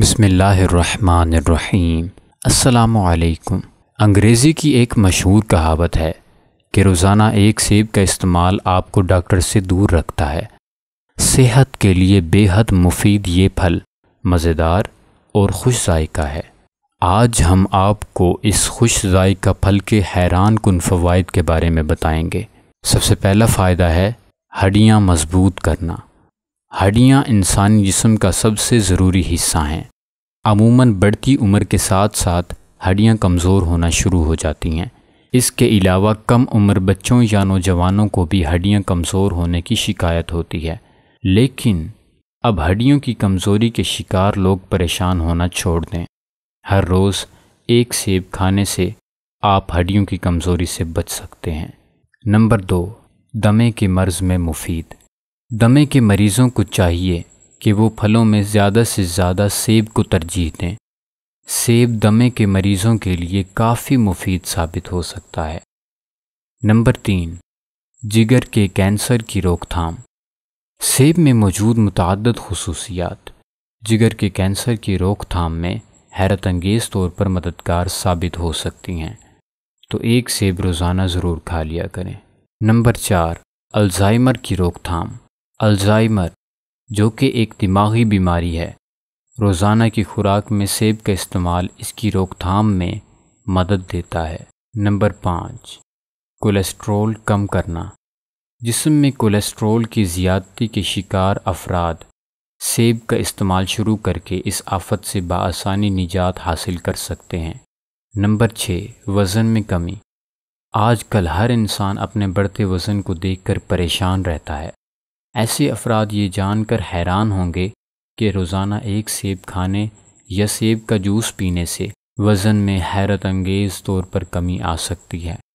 बसमीम् अलकुम अंग्रेज़ी की एक मशहूर कहावत है कि रोज़ाना एक सेब का इस्तेमाल आपको डॉक्टर से दूर रखता है सेहत के लिए बेहद मुफीद ये फल मज़ेदार और खुश जायका है आज हम आपको इस खुश जायका फल के हैरान कन फ़वाद के बारे में बताएँगे सबसे पहला फ़ायदा है हड्डियाँ मजबूत करना हड्डियाँ इंसानी जिसम का सबसे ज़रूरी हिस्सा हैं अमूमन बढ़ती उम्र के साथ साथ हड्डियाँ कमज़ोर होना शुरू हो जाती हैं इसके अलावा कम उम्र बच्चों या नौजवानों को भी हड्डियाँ कमज़ोर होने की शिकायत होती है लेकिन अब हड्डियों की कमज़ोरी के शिकार लोग परेशान होना छोड़ दें हर रोज़ एक सेब खाने से आप हड्डियों की कमज़ोरी से बच सकते हैं नंबर दो दमे के मर्ज़ में मुफीद दमे के मरीज़ों को चाहिए कि वो फलों में ज़्यादा से ज़्यादा सेब को तरजीह दें सेब दमे के मरीज़ों के लिए काफ़ी मुफीद साबित हो सकता है नंबर तीन जिगर के कैंसर की रोकथाम सेब में मौजूद मतद खसूसियात जिगर के कैंसर की रोकथाम में हैरत अंगेज़ तौर पर मददगार साबित हो सकती हैं तो एक सेब रोज़ाना ज़रूर खा लिया करें नंबर चार अल्ज़ाइमर की रोकथाम अल्जाइमर जो कि एक दिमागी बीमारी है रोज़ाना की खुराक में सेब का इस्तेमाल इसकी रोकथाम में मदद देता है नंबर पाँच कोलेस्ट्रोल कम करना जिसम में कोलेस्ट्रोल की ज़्यादती के शिकार अफराद सेब का इस्तेमाल शुरू करके इस आफत से बसानी निजात हासिल कर सकते हैं नंबर छः वज़न में कमी आजकल हर इंसान अपने बढ़ते वज़न को देखकर परेशान रहता है ऐसे अफराद ये जानकर हैरान होंगे कि रोज़ाना एक सेब खाने या सेब का जूस पीने से वज़न में हैरत अंगेज़ तौर पर कमी आ सकती है